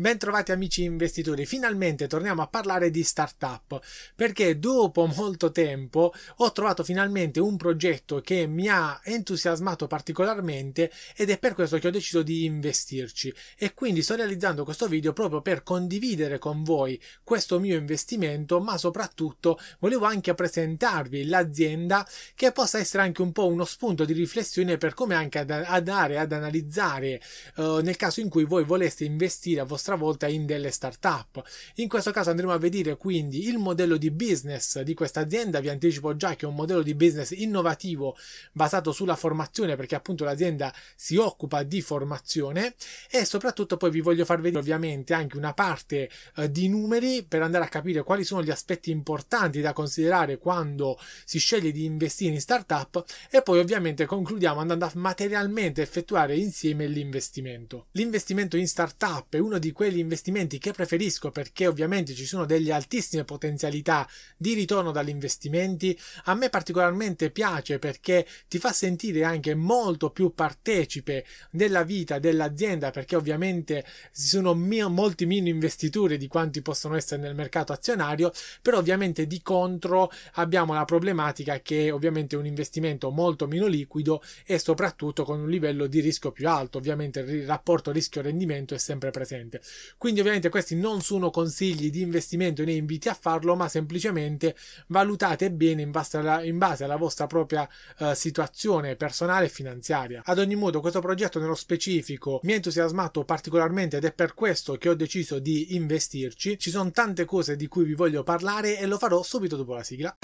Bentrovati amici investitori, finalmente torniamo a parlare di startup perché dopo molto tempo ho trovato finalmente un progetto che mi ha entusiasmato particolarmente ed è per questo che ho deciso di investirci e quindi sto realizzando questo video proprio per condividere con voi questo mio investimento ma soprattutto volevo anche presentarvi l'azienda che possa essere anche un po' uno spunto di riflessione per come anche ad andare ad analizzare eh, nel caso in cui voi voleste investire a vostra nostra volta in delle startup. In questo caso andremo a vedere quindi il modello di business di questa azienda. Vi anticipo già che è un modello di business innovativo basato sulla formazione, perché appunto l'azienda si occupa di formazione e soprattutto poi vi voglio far vedere ovviamente anche una parte eh, di numeri per andare a capire quali sono gli aspetti importanti da considerare quando si sceglie di investire in startup e poi ovviamente concludiamo andando a materialmente effettuare insieme l'investimento. L'investimento in startup è uno di quegli investimenti che preferisco perché ovviamente ci sono delle altissime potenzialità di ritorno dagli investimenti. A me particolarmente piace perché ti fa sentire anche molto più partecipe della vita dell'azienda perché ovviamente ci sono mio, molti meno investitori di quanti possono essere nel mercato azionario, però ovviamente di contro abbiamo la problematica che ovviamente è un investimento molto meno liquido e soprattutto con un livello di rischio più alto, ovviamente il rapporto rischio-rendimento è sempre presente. Quindi ovviamente questi non sono consigli di investimento né inviti a farlo, ma semplicemente valutate bene in base alla, in base alla vostra propria eh, situazione personale e finanziaria. Ad ogni modo questo progetto nello specifico mi ha entusiasmato particolarmente ed è per questo che ho deciso di investirci. Ci sono tante cose di cui vi voglio parlare e lo farò subito dopo la sigla.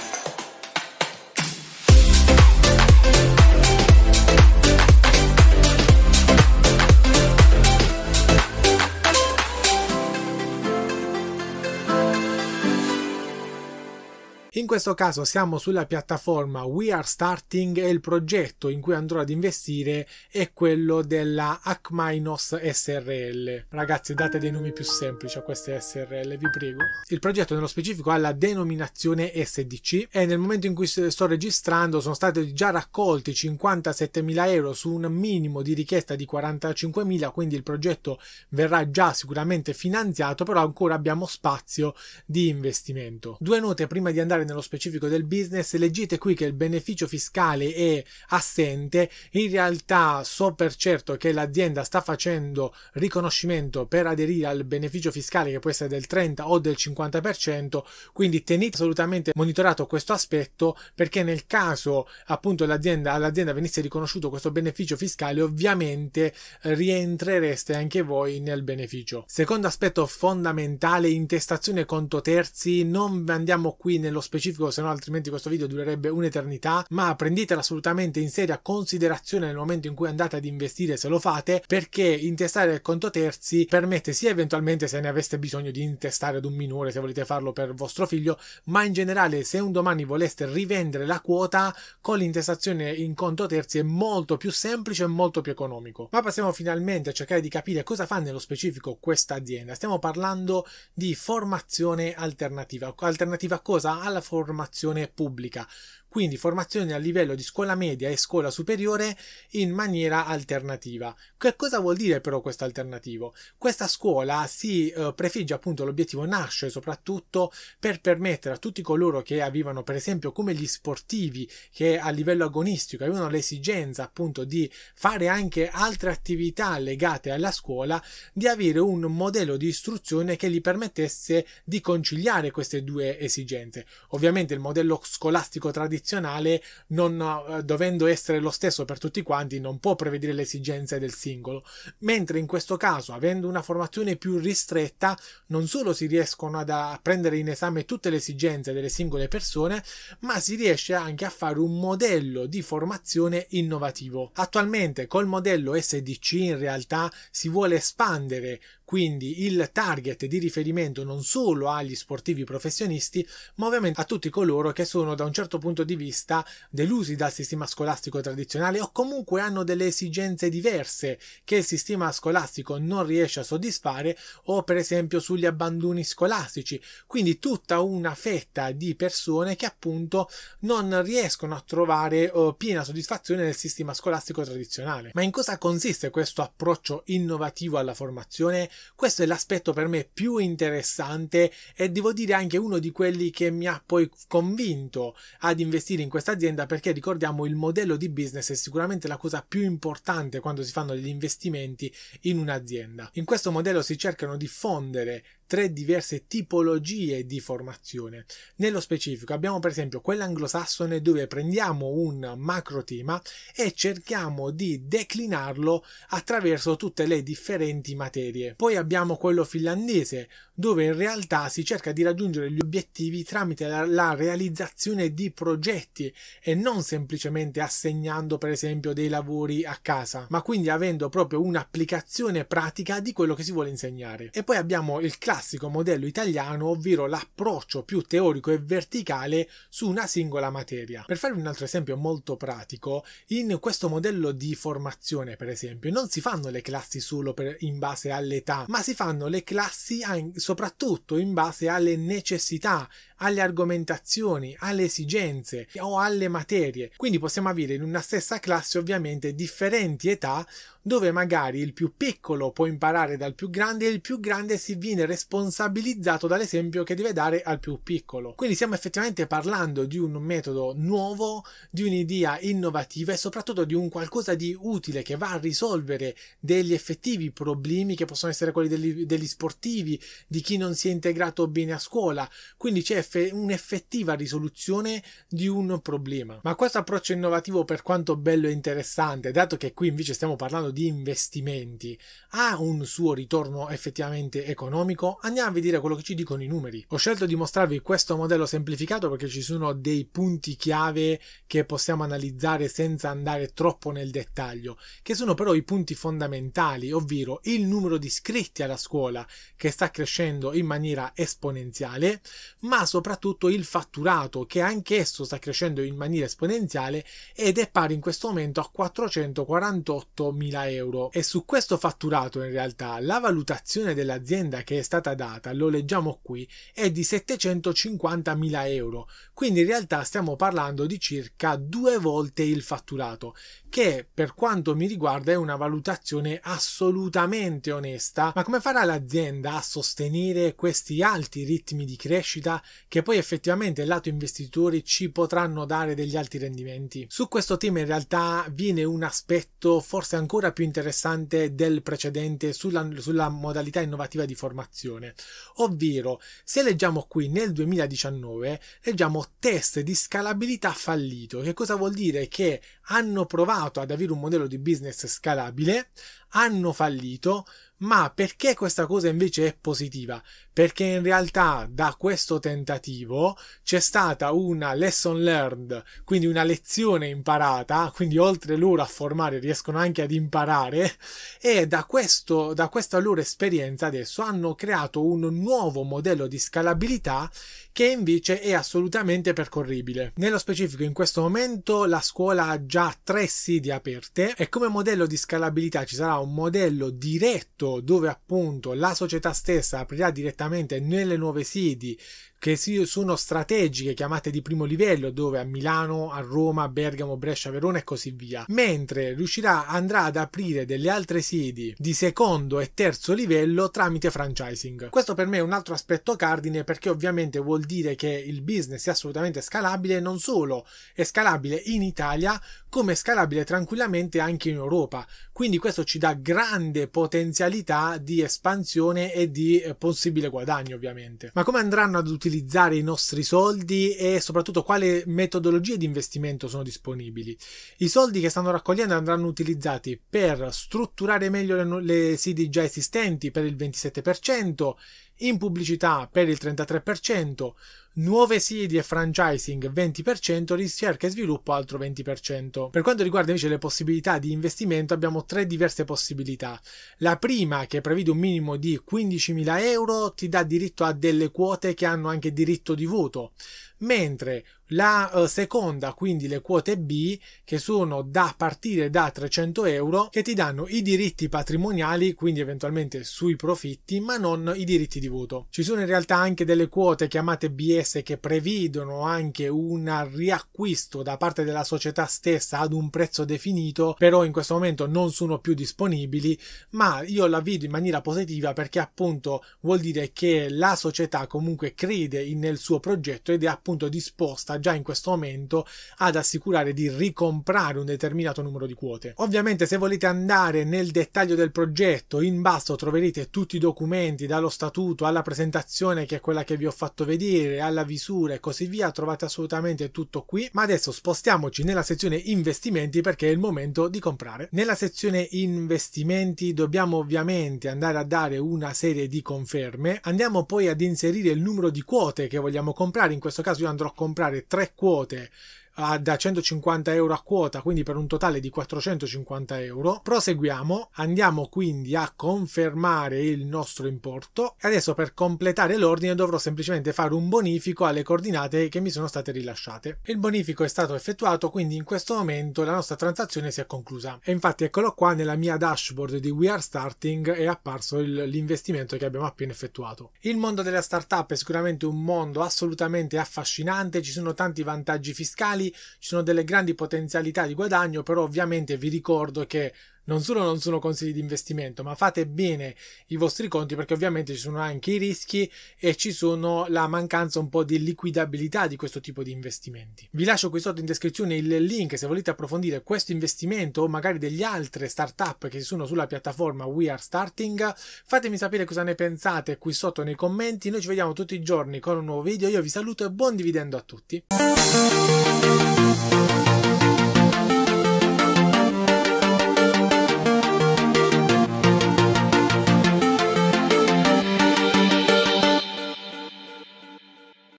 In questo caso siamo sulla piattaforma We Are Starting e il progetto in cui andrò ad investire è quello della Acminos SRL. Ragazzi, date dei nomi più semplici a queste SRL, vi prego. Il progetto nello specifico ha la denominazione SDC e nel momento in cui sto registrando sono stati già raccolti 57.000 euro su un minimo di richiesta di 45.000, quindi il progetto verrà già sicuramente finanziato, però ancora abbiamo spazio di investimento. Due note prima di andare nello specifico del business, leggete qui che il beneficio fiscale è assente, in realtà so per certo che l'azienda sta facendo riconoscimento per aderire al beneficio fiscale che può essere del 30 o del 50%, quindi tenete assolutamente monitorato questo aspetto perché nel caso appunto all'azienda venisse riconosciuto questo beneficio fiscale, ovviamente eh, rientrereste anche voi nel beneficio. Secondo aspetto fondamentale, intestazione conto terzi, non andiamo qui nello specifico specifico, se no altrimenti questo video durerebbe un'eternità, ma prendetela assolutamente in seria considerazione nel momento in cui andate ad investire se lo fate, perché intestare il conto terzi permette sia eventualmente se ne aveste bisogno di intestare ad un minore, se volete farlo per vostro figlio, ma in generale se un domani voleste rivendere la quota, con l'intestazione in conto terzi è molto più semplice e molto più economico. Ma passiamo finalmente a cercare di capire cosa fa nello specifico questa azienda. Stiamo parlando di formazione alternativa. Alternativa a cosa? Alla alla formazione pubblica quindi formazione a livello di scuola media e scuola superiore in maniera alternativa. Che cosa vuol dire però questo alternativo? Questa scuola si eh, prefigge appunto l'obiettivo, nasce soprattutto per permettere a tutti coloro che avevano per esempio come gli sportivi che a livello agonistico avevano l'esigenza appunto di fare anche altre attività legate alla scuola, di avere un modello di istruzione che gli permettesse di conciliare queste due esigenze. Ovviamente il modello scolastico tradizionale eccezionale, non, eh, dovendo essere lo stesso per tutti quanti, non può prevedere le esigenze del singolo. Mentre in questo caso, avendo una formazione più ristretta, non solo si riescono a prendere in esame tutte le esigenze delle singole persone, ma si riesce anche a fare un modello di formazione innovativo. Attualmente col modello SDC in realtà si vuole espandere quindi il target di riferimento non solo agli sportivi professionisti, ma ovviamente a tutti coloro che sono da un certo punto di vista delusi dal sistema scolastico tradizionale o comunque hanno delle esigenze diverse che il sistema scolastico non riesce a soddisfare o per esempio sugli abbandoni scolastici, quindi tutta una fetta di persone che appunto non riescono a trovare oh, piena soddisfazione nel sistema scolastico tradizionale. Ma in cosa consiste questo approccio innovativo alla formazione? Questo è l'aspetto per me più interessante e devo dire anche uno di quelli che mi ha poi convinto ad investire in questa azienda perché ricordiamo il modello di business è sicuramente la cosa più importante quando si fanno degli investimenti in un'azienda. In questo modello si cercano di fondere tre diverse tipologie di formazione. Nello specifico abbiamo per esempio quella anglosassone dove prendiamo un macro tema e cerchiamo di declinarlo attraverso tutte le differenti materie. Poi abbiamo quello finlandese dove in realtà si cerca di raggiungere gli obiettivi tramite la, la realizzazione di progetti e non semplicemente assegnando per esempio dei lavori a casa, ma quindi avendo proprio un'applicazione pratica di quello che si vuole insegnare. E poi abbiamo il classico classico modello italiano, ovvero l'approccio più teorico e verticale su una singola materia. Per farvi un altro esempio molto pratico, in questo modello di formazione, per esempio, non si fanno le classi solo per, in base all'età, ma si fanno le classi soprattutto in base alle necessità, alle argomentazioni, alle esigenze o alle materie. Quindi possiamo avere in una stessa classe ovviamente differenti età dove magari il più piccolo può imparare dal più grande e il più grande si viene responsabilizzato dall'esempio che deve dare al più piccolo. Quindi stiamo effettivamente parlando di un metodo nuovo, di un'idea innovativa e soprattutto di un qualcosa di utile che va a risolvere degli effettivi problemi che possono essere quelli degli, degli sportivi, di chi non si è integrato bene a scuola. Quindi c'è eff- un'effettiva risoluzione di un problema. Ma questo approccio innovativo, per quanto bello e interessante, dato che qui invece stiamo parlando di investimenti ha un suo ritorno effettivamente economico? Andiamo a vedere quello che ci dicono i numeri. Ho scelto di mostrarvi questo modello semplificato perché ci sono dei punti chiave che possiamo analizzare senza andare troppo nel dettaglio, che sono però i punti fondamentali, ovvero il numero di iscritti alla scuola che sta crescendo in maniera esponenziale, ma soprattutto il fatturato che anch'esso sta crescendo in maniera esponenziale ed è pari in questo momento a 448 mila euro e su questo fatturato in realtà la valutazione dell'azienda che è stata data, lo leggiamo qui, è di 750.000 euro, quindi in realtà stiamo parlando di circa due volte il fatturato, che per quanto mi riguarda è una valutazione assolutamente onesta, ma come farà l'azienda a sostenere questi alti ritmi di crescita che poi effettivamente lato investitori ci potranno dare degli alti rendimenti? Su questo tema in realtà viene un aspetto forse ancora più interessante del precedente sulla, sulla modalità innovativa di formazione, ovvero se leggiamo qui nel 2019 leggiamo test di scalabilità fallito, che cosa vuol dire? Che hanno provato destinato ad avere un modello di business scalabile, hanno fallito, ma perché questa cosa invece è positiva? Perché in realtà da questo tentativo c'è stata una lesson learned, quindi una lezione imparata, quindi oltre loro a formare riescono anche ad imparare e da, questo, da questa loro esperienza adesso hanno creato un nuovo modello di scalabilità che invece è assolutamente percorribile. Nello specifico in questo momento la scuola ha già tre sedi aperte e come modello di scalabilità ci sarà un modello diretto dove appunto la società stessa aprirà direttamente nelle nuove sedi che sono strategiche, chiamate di primo livello, dove a Milano, a Roma, Bergamo, Brescia, Verona e così via, mentre riuscirà, andrà ad aprire delle altre sedi di secondo e terzo livello tramite franchising. Questo per me è un altro aspetto cardine perché ovviamente vuol dire che il business è assolutamente scalabile, non solo è scalabile in Italia, come è scalabile tranquillamente anche in Europa. Quindi questo ci dà grande potenzialità di espansione e di eh, possibile guadagno ovviamente. Ma come andranno ad utilizzare utilizzare i nostri soldi e soprattutto quale metodologie di investimento sono disponibili. I soldi che stanno raccogliendo andranno utilizzati per strutturare meglio le, le sedi già esistenti per il 27%, in pubblicità per il 33%, nuove sedi e franchising 20%, ricerca e sviluppo altro 20%. Per quanto riguarda invece le possibilità di investimento abbiamo tre diverse possibilità. La prima che prevede un minimo di 15.000 euro ti dà diritto a delle quote che hanno anche diritto di voto, mentre la eh, seconda, quindi le quote B, che sono da partire da 300 euro, che ti danno i diritti patrimoniali, quindi eventualmente sui profitti, ma non i diritti di voto. Ci sono in realtà anche delle quote chiamate BS richieste che prevedono anche un riacquisto da parte della società stessa ad un prezzo definito, però in questo momento non sono più disponibili, ma io la vedo in maniera positiva perché appunto vuol dire che la società comunque crede nel suo progetto ed è appunto disposta già in questo momento ad assicurare di ricomprare un determinato numero di quote. Ovviamente se volete andare nel dettaglio del progetto, in basso troverete tutti i documenti dallo statuto alla presentazione che è quella che vi ho fatto vedere, alla alla visura e così via trovate assolutamente tutto qui ma adesso spostiamoci nella sezione investimenti perché è il momento di comprare nella sezione investimenti dobbiamo ovviamente andare a dare una serie di conferme andiamo poi ad inserire il numero di quote che vogliamo comprare in questo caso io andrò a comprare tre quote a, da 150 euro a quota, quindi per un totale di 450 euro. Proseguiamo, andiamo quindi a confermare il nostro importo. E Adesso per completare l'ordine dovrò semplicemente fare un bonifico alle coordinate che mi sono state rilasciate. Il bonifico è stato effettuato, quindi in questo momento la nostra transazione si è conclusa. E infatti eccolo qua nella mia dashboard di We Are Starting è apparso il, l'investimento che abbiamo appena effettuato. Il mondo della startup è sicuramente un mondo assolutamente affascinante, ci sono tanti vantaggi fiscali ci sono delle grandi potenzialità di guadagno, però ovviamente vi ricordo che non solo non sono consigli di investimento, ma fate bene i vostri conti perché ovviamente ci sono anche i rischi e ci sono la mancanza un po' di liquidabilità di questo tipo di investimenti. Vi lascio qui sotto in descrizione il link se volete approfondire questo investimento o magari degli altri startup che sono sulla piattaforma We Are Starting. Fatemi sapere cosa ne pensate qui sotto nei commenti. Noi ci vediamo tutti i giorni con un nuovo video. Io vi saluto e buon dividendo a tutti.